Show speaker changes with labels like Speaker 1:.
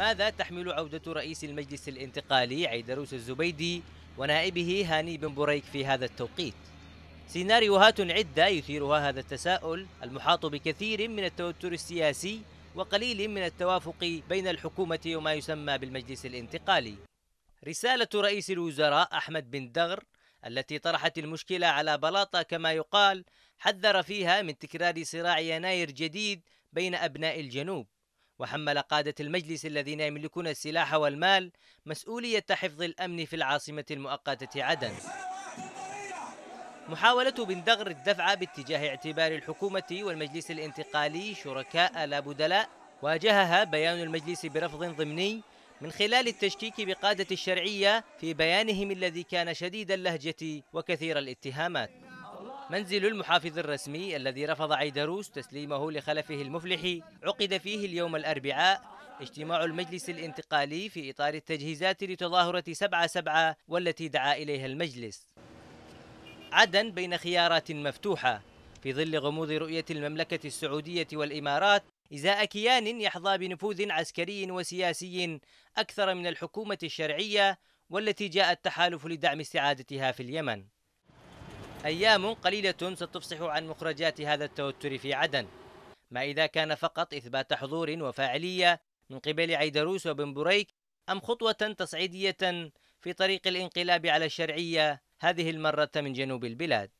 Speaker 1: ماذا تحمل عودة رئيس المجلس الانتقالي عيدروس الزبيدي ونائبه هاني بن بريك في هذا التوقيت؟ سيناريوهات عدة يثيرها هذا التساؤل المحاط بكثير من التوتر السياسي وقليل من التوافق بين الحكومة وما يسمى بالمجلس الانتقالي. رسالة رئيس الوزراء أحمد بن دغر التي طرحت المشكلة على بلاطة كما يقال حذر فيها من تكرار صراع يناير جديد بين أبناء الجنوب وحمل قادة المجلس الذين يملكون السلاح والمال مسؤولية حفظ الأمن في العاصمة المؤقتة عدن محاولة بن دغر الدفع باتجاه اعتبار الحكومة والمجلس الانتقالي شركاء لا بدلاء واجهها بيان المجلس برفض ضمني من خلال التشكيك بقادة الشرعية في بيانهم الذي كان شديد اللهجة وكثير الاتهامات منزل المحافظ الرسمي الذي رفض عيدروس تسليمه لخلفه المفلح عقد فيه اليوم الأربعاء اجتماع المجلس الانتقالي في إطار التجهيزات لتظاهرة 7/7 والتي دعا إليها المجلس عدن بين خيارات مفتوحة في ظل غموض رؤية المملكة السعودية والإمارات إزاء كيان يحظى بنفوذ عسكري وسياسي أكثر من الحكومة الشرعية والتي جاء التحالف لدعم استعادتها في اليمن أيام قليلة ستفصح عن مخرجات هذا التوتر في عدن ما إذا كان فقط إثبات حضور وفاعلية من قبل عيدروس وبن بريك أم خطوة تصعيدية في طريق الانقلاب على الشرعية هذه المرة من جنوب البلاد